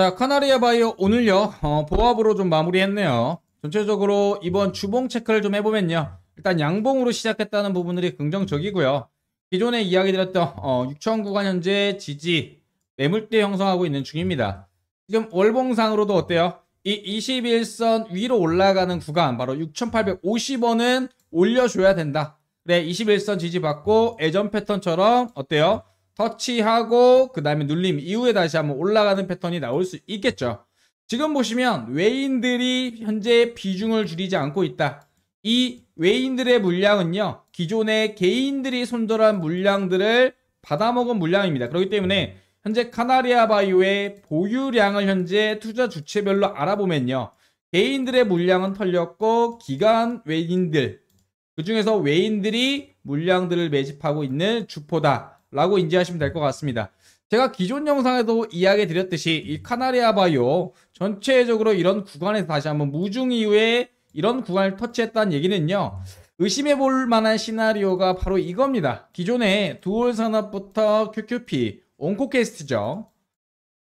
자, 카나리아 바이오 오늘요, 어, 보합으로 좀 마무리했네요. 전체적으로 이번 주봉 체크를 좀 해보면요. 일단 양봉으로 시작했다는 부분들이 긍정적이고요. 기존에 이야기 드렸던 어, 6천 구간 현재 지지 매물대 형성하고 있는 중입니다. 지금 월봉상으로도 어때요? 이 21선 위로 올라가는 구간 바로 6,850원은 올려줘야 된다. 그래 21선 지지받고 예전 패턴처럼 어때요? 터치하고 그 다음에 눌림 이후에 다시 한번 올라가는 패턴이 나올 수 있겠죠. 지금 보시면 외인들이 현재 비중을 줄이지 않고 있다. 이 외인들의 물량은요. 기존의 개인들이 손절한 물량들을 받아먹은 물량입니다. 그렇기 때문에 현재 카나리아 바이오의 보유량을 현재 투자 주체별로 알아보면요. 개인들의 물량은 털렸고 기간 외인들 그 중에서 외인들이 물량들을 매집하고 있는 주포다. 라고 인지하시면 될 것 같습니다. 제가 기존 영상에도 이야기 드렸듯이 이 카나리아 바이오 전체적으로 이런 구간에서 다시 한번 무중 이후에 이런 구간을 터치했다는 얘기는요. 의심해 볼 만한 시나리오가 바로 이겁니다. 기존에 두올 산업부터 QQP, 온코캐스트죠.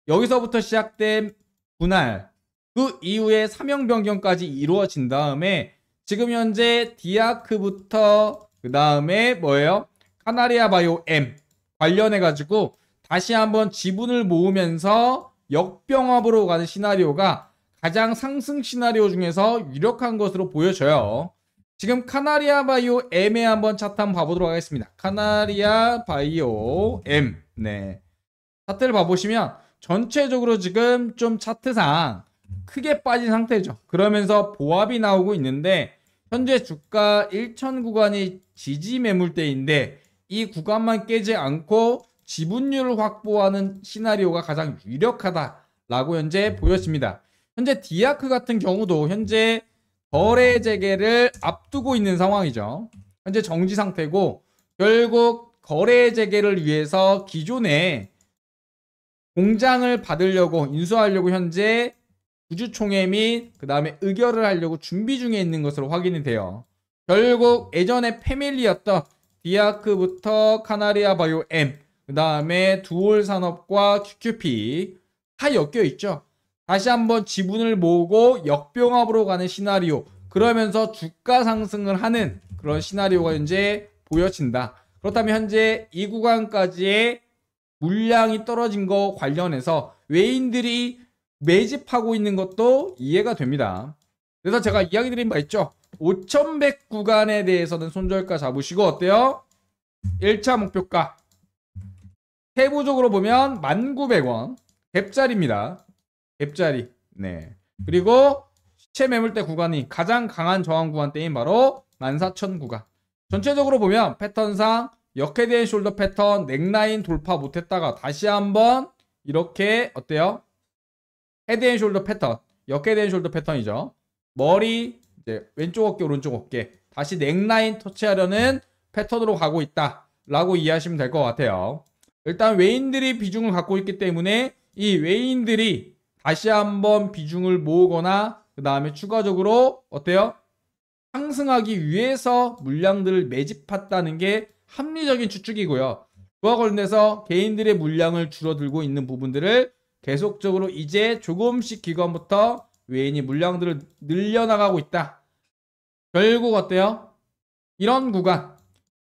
여기서부터 시작된 분할, 그 이후에 사명 변경까지 이루어진 다음에 지금 현재 디아크부터 그 다음에 뭐예요? 카나리아 바이오 M 관련해 가지고 다시 한번 지분을 모으면서 역병합으로 가는 시나리오가 가장 상승 시나리오 중에서 유력한 것으로 보여져요. 지금 카나리아 바이오 M에 한번 차트 한번 봐보도록 하겠습니다. 카나리아 바이오 M. 네. 차트를 봐보시면 전체적으로 지금 좀 차트상 크게 빠진 상태죠. 그러면서 보합이 나오고 있는데 현재 주가 1천 구간이 지지 매물대인데 이 구간만 깨지 않고 지분율을 확보하는 시나리오가 가장 유력하다라고 현재 보였습니다 현재 디아크 같은 경우도 현재 거래 재개를 앞두고 있는 상황이죠. 현재 정지 상태고 결국 거래 재개를 위해서 기존에 공장을 받으려고 인수하려고 현재 구주총회 및 그 다음에 의결을 하려고 준비 중에 있는 것으로 확인이 돼요. 결국 예전에 패밀리였던 디아크부터 카나리아 바이오 M, 그 다음에 두올 산업과 QQP 다 엮여 있죠. 다시 한번 지분을 모으고 역병합으로 가는 시나리오. 그러면서 주가 상승을 하는 그런 시나리오가 현재 보여진다. 그렇다면 현재 이 구간까지의 물량이 떨어진 거 관련해서 외인들이 매집하고 있는 것도 이해가 됩니다. 그래서 제가 이야기 드린 바 있죠. 5100 구간에 대해서는 손절가 잡으시고 어때요? 1차 목표가 세부적으로 보면 1900원 갭자리입니다. 갭자리 네 그리고 시체 매물대 구간이 가장 강한 저항 구간대인 바로 14,000 구간 전체적으로 보면 패턴상 역회대인 숄더 패턴 넥라인 돌파 못했다가 다시 한번 이렇게 어때요? 헤드앤 숄더 패턴 역회대인 숄더 패턴이죠 머리 이제 왼쪽 어깨 오른쪽 어깨 다시 넥라인 터치하려는 패턴으로 가고 있다 라고 이해하시면 될 것 같아요 일단 외인들이 비중을 갖고 있기 때문에 이 외인들이 다시 한번 비중을 모으거나 그 다음에 추가적으로 어때요? 상승하기 위해서 물량들을 매집했다는 게 합리적인 추측이고요. 그와 관련해서 개인들의 물량을 줄어들고 있는 부분들을 계속적으로 이제 조금씩 기관부터 외인이 물량들을 늘려나가고 있다. 결국 어때요? 이런 구간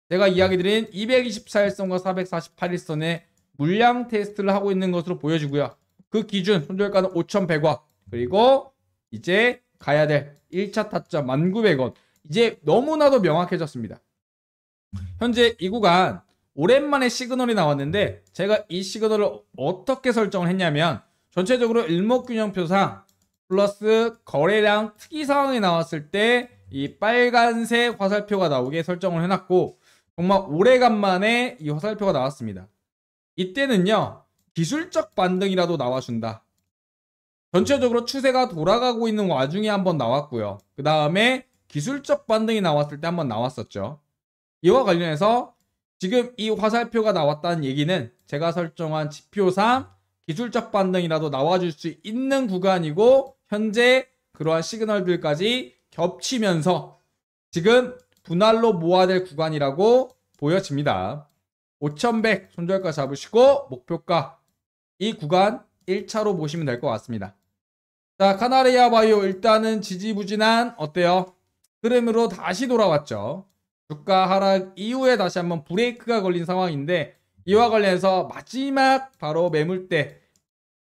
제가 이야기 드린 224일선과 448일선의 물량 테스트를 하고 있는 것으로 보여지고요. 그 기준 손절가는 5,100원 그리고 이제 가야 될 1차 타점 1900원 이제 너무나도 명확해졌습니다. 현재 이 구간 오랜만에 시그널이 나왔는데 제가 이 시그널을 어떻게 설정을 했냐면 전체적으로 일목균형표상 플러스 거래량 특이 사항이 나왔을 때 이 빨간색 화살표가 나오게 설정을 해놨고 정말 오래간만에 이 화살표가 나왔습니다. 이때는요 기술적 반등이라도 나와준다. 전체적으로 추세가 돌아가고 있는 와중에 한번 나왔고요. 그 다음에 기술적 반등이 나왔을 때 한번 나왔었죠. 이와 관련해서 지금 이 화살표가 나왔다는 얘기는 제가 설정한 지표상 기술적 반등이라도 나와줄 수 있는 구간이고 현재 그러한 시그널들까지 겹치면서 지금 분할로 모아될 야 구간이라고 보여집니다. 5100 손절가 잡으시고 목표가 이 구간 1차로 보시면 될 것 같습니다. 자 카나리아 바이오 일단은 지지부진한 어때요? 흐름으로 다시 돌아왔죠. 주가 하락 이후에 다시 한번 브레이크가 걸린 상황인데 이와 관련해서 마지막 바로 매물때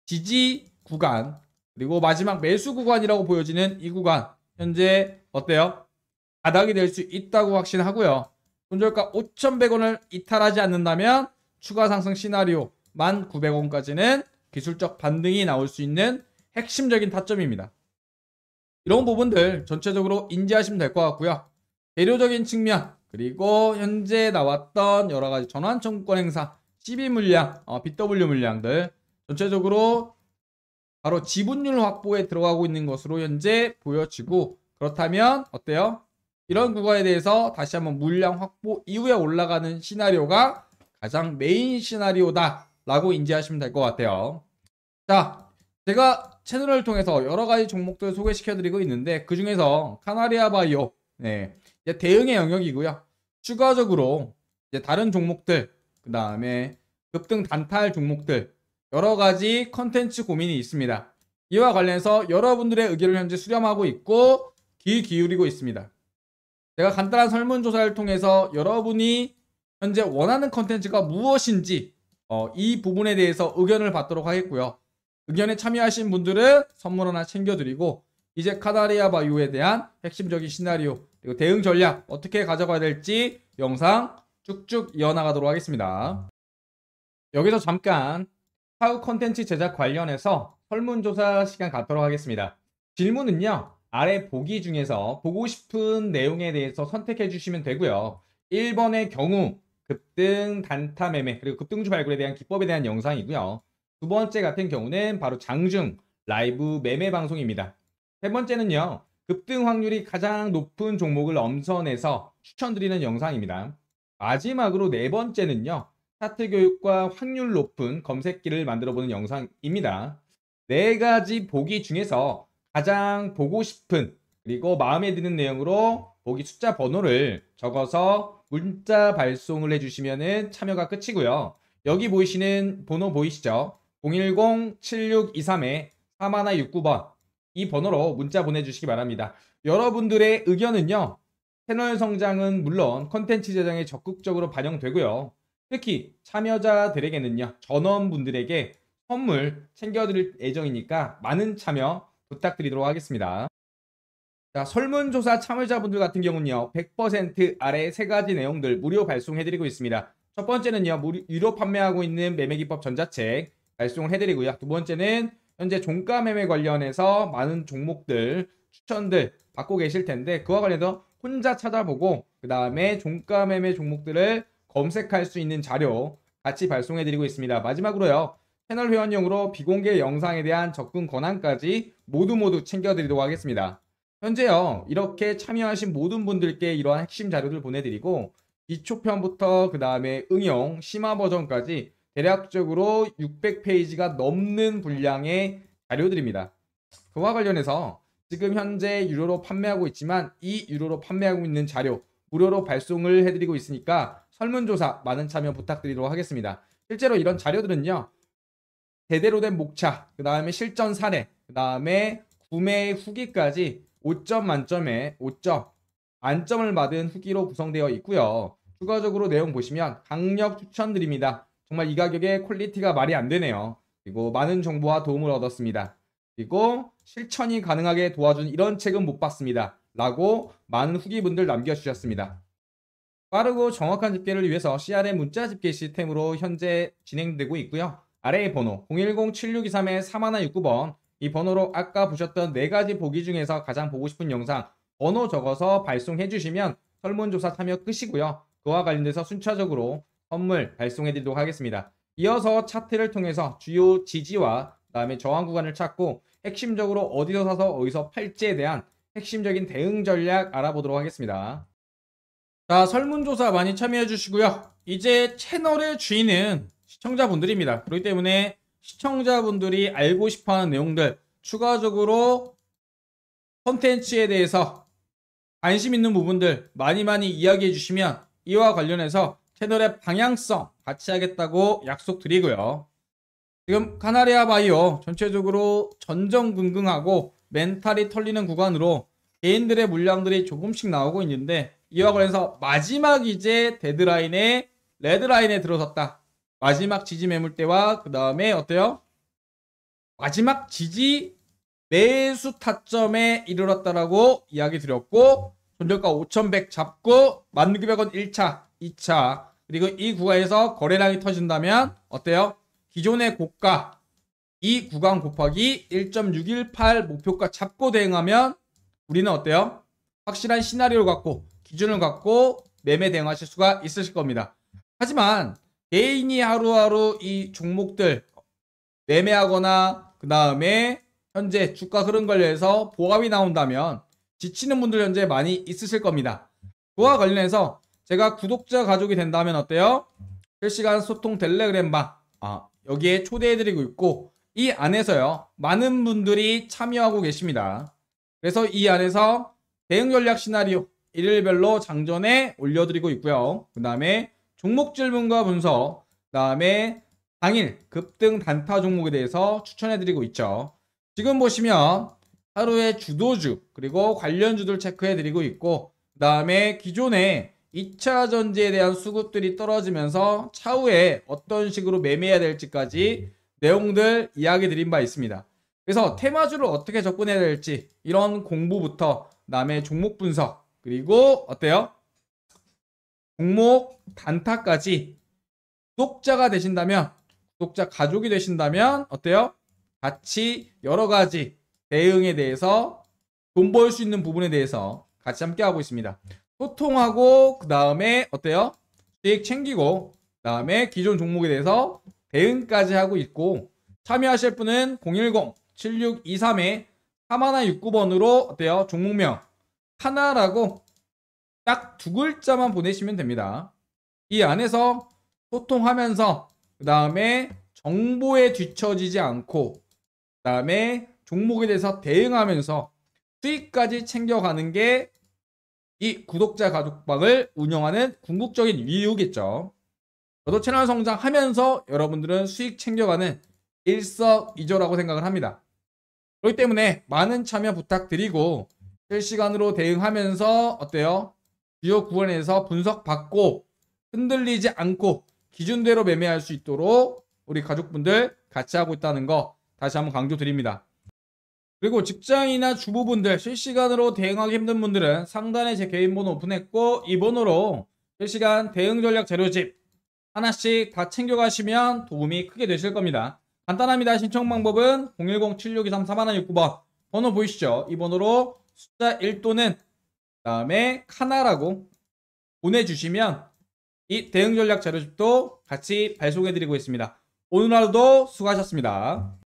지지 구간 그리고 마지막 매수 구간이라고 보여지는 이 구간 현재 어때요? 바닥이 될 수 있다고 확신하고요. 손절가 5,100원을 이탈하지 않는다면 추가 상승 시나리오 1,900원까지는 기술적 반등이 나올 수 있는 핵심적인 타점입니다. 이런 부분들 전체적으로 인지하시면 될 것 같고요. 대료적인 측면 그리고 현재 나왔던 여러 가지 전환 청구권 행사, CB 물량, 어, BW 물량들 전체적으로 바로 지분율 확보에 들어가고 있는 것으로 현재 보여지고 그렇다면 어때요? 이런 구간에 대해서 다시 한번 물량 확보 이후에 올라가는 시나리오가 가장 메인 시나리오다 라고 인지하시면 될 것 같아요 자 제가 채널을 통해서 여러 가지 종목들을 소개시켜 드리고 있는데 그 중에서 카나리아 바이오 네, 대응의 영역이고요 추가적으로 다른 종목들 그 다음에 급등 단탈 종목들 여러 가지 컨텐츠 고민이 있습니다. 이와 관련해서 여러분들의 의견을 현재 수렴하고 있고 귀 기울이고 있습니다. 제가 간단한 설문조사를 통해서 여러분이 현재 원하는 컨텐츠가 무엇인지 어, 이 부분에 대해서 의견을 받도록 하겠고요. 의견에 참여하신 분들은 선물 하나 챙겨드리고 이제 카다리아 바이오에 대한 핵심적인 시나리오 그리고 대응 전략 어떻게 가져가야 될지 영상 쭉쭉 이어나가도록 하겠습니다. 여기서 잠깐 사후 컨텐츠 제작 관련해서 설문조사 시간 갖도록 하겠습니다. 질문은요. 아래 보기 중에서 보고 싶은 내용에 대해서 선택해 주시면 되고요. 1번의 경우 급등 단타 매매 그리고 급등주 발굴에 대한 기법에 대한 영상이고요. 두 번째 같은 경우는 바로 장중 라이브 매매 방송입니다. 세 번째는요. 급등 확률이 가장 높은 종목을 엄선해서 추천드리는 영상입니다. 마지막으로 네 번째는요. 차트 교육과 확률 높은 검색기를 만들어보는 영상입니다. 네 가지 보기 중에서 가장 보고 싶은 그리고 마음에 드는 내용으로 보기 숫자 번호를 적어서 문자 발송을 해주시면 참여가 끝이고요. 여기 보이시는 번호 보이시죠? 0 1 0 7 6 2 3 4 1 6 9번이 번호로 문자 보내주시기 바랍니다. 여러분들의 의견은요. 채널 성장은 물론 컨텐츠 제작에 적극적으로 반영되고요. 특히 참여자들에게는요 전원분들에게 선물 챙겨드릴 예정이니까 많은 참여 부탁드리도록 하겠습니다. 자, 설문조사 참여자분들 같은 경우는요, 100% 아래 세 가지 내용들 무료 발송해드리고 있습니다. 첫 번째는요, 유료 판매하고 있는 매매기법 전자책 발송을 해드리고요. 두 번째는 현재 종가 매매 관련해서 많은 종목들 추천들 받고 계실 텐데, 그와 관련해서 혼자 찾아보고, 그 다음에 종가 매매 종목들을 검색할 수 있는 자료 같이 발송해드리고 있습니다. 마지막으로요. 채널 회원용으로 비공개 영상에 대한 접근 권한까지 모두 모두 챙겨드리도록 하겠습니다. 현재요. 이렇게 참여하신 모든 분들께 이러한 핵심 자료들 보내드리고 기초편부터 그 다음에 응용, 심화 버전까지 대략적으로 600페이지가 넘는 분량의 자료들입니다. 그와 관련해서 지금 현재 유료로 판매하고 있지만 이 유료로 판매하고 있는 자료 무료로 발송을 해드리고 있으니까 설문조사 많은 참여 부탁드리도록 하겠습니다. 실제로 이런 자료들은요. 제대로 된 목차, 그 다음에 실전 사례, 그 다음에 구매 후기까지 5점 만점에 5점 안점을 받은 후기로 구성되어 있고요. 추가적으로 내용 보시면 강력 추천드립니다. 정말 이 가격에 퀄리티가 말이 안 되네요. 그리고 많은 정보와 도움을 얻었습니다. 그리고 실천이 가능하게 도와준 이런 책은 못 봤습니다. 라고 많은 후기분들 남겨주셨습니다. 빠르고 정확한 집계를 위해서 CRM 문자 집계 시스템으로 현재 진행되고 있고요. 아래의 번호 010-7623-3169번 이 번호로 아까 보셨던 네 가지 보기 중에서 가장 보고 싶은 영상 번호 적어서 발송해 주시면 설문조사 참여 끝이고요. 그와 관련돼서 순차적으로 선물 발송해 드리도록 하겠습니다. 이어서 차트를 통해서 주요 지지와 그 다음에 저항 구간을 찾고 핵심적으로 어디서 사서 어디서 팔지에 대한 핵심적인 대응 전략 알아보도록 하겠습니다. 자, 설문조사 많이 참여해 주시고요. 이제 채널의 주인은 시청자분들입니다. 그렇기 때문에 시청자분들이 알고 싶어하는 내용들 추가적으로 컨텐츠에 대해서 관심 있는 부분들 많이 많이 이야기해 주시면 이와 관련해서 채널의 방향성 같이 하겠다고 약속드리고요. 지금 카나리아 바이오 전체적으로 전정긍긍하고 멘탈이 털리는 구간으로 개인들의 물량들이 조금씩 나오고 있는데 이와 관련해서 마지막 이제 데드라인에 레드라인에 들어섰다. 마지막 지지 매물대와 그 다음에 어때요? 마지막 지지 매수 타점에 이르렀다라고 이야기 드렸고 전저가 5,100 잡고 1 9 0 0원 1차, 2차 그리고 이 구간에서 거래량이 터진다면 어때요? 기존의 고가 이 구간 곱하기 1.618 목표가 잡고 대응하면 우리는 어때요? 확실한 시나리오를 갖고 기준을 갖고 매매 대응하실 수가 있으실 겁니다. 하지만 개인이 하루하루 이 종목들 매매하거나 그 다음에 현재 주가 흐름 관련해서 보합이 나온다면 지치는 분들 현재 많이 있으실 겁니다. 그와 관련해서 제가 구독자 가족이 된다면 어때요? 실시간 소통 텔레그램 방 아, 여기에 초대해드리고 있고 이 안에서요 많은 분들이 참여하고 계십니다. 그래서 이 안에서 대응 전략 시나리오 일일별로 장전에 올려드리고 있고요. 그 다음에 종목 질문과 분석, 그 다음에 당일 급등 단타 종목에 대해서 추천해드리고 있죠. 지금 보시면 하루의 주도주 그리고 관련 주들 체크해드리고 있고 그 다음에 기존에 2차 전지에 대한 수급들이 떨어지면서 차후에 어떤 식으로 매매해야 될지까지 내용들 이야기 드린 바 있습니다. 그래서 테마주를 어떻게 접근해야 될지 이런 공부부터 그 다음에 종목 분석 그리고 어때요? 종목 단타까지 구독자가 되신다면 구독자 가족이 되신다면 어때요? 같이 여러 가지 대응에 대해서 돈 벌 수 있는 부분에 대해서 같이 함께 하고 있습니다. 소통하고 그 다음에 어때요? 수익 챙기고 그 다음에 기존 종목에 대해서 대응까지 하고 있고 참여하실 분은 0 1 0 7 6 2 3 4 1 6 9번으로 어때요? 종목명 하나라고 딱 두 글자만 보내시면 됩니다. 이 안에서 소통하면서 그 다음에 정보에 뒤처지지 않고 그 다음에 종목에 대해서 대응하면서 수익까지 챙겨가는 게 이 구독자 가족방을 운영하는 궁극적인 이유겠죠. 저도 채널 성장하면서 여러분들은 수익 챙겨가는 일석이조라고 생각을 합니다. 그렇기 때문에 많은 참여 부탁드리고 실시간으로 대응하면서 어때요? 주요 구간에서 분석받고 흔들리지 않고 기준대로 매매할 수 있도록 우리 가족분들 같이 하고 있다는 거 다시 한번 강조드립니다. 그리고 직장이나 주부분들 실시간으로 대응하기 힘든 분들은 상단에 제 개인 번호 오픈했고 이 번호로 실시간 대응 전략 재료집 하나씩 다 챙겨가시면 도움이 크게 되실 겁니다. 간단합니다. 신청 방법은 010-7623-4169번 번호 보이시죠? 이 번호로 숫자 1또는 그다음에 카나라고 보내주시면 이 대응 전략 자료집도 같이 발송해드리고 있습니다. 오늘 하루도 수고하셨습니다.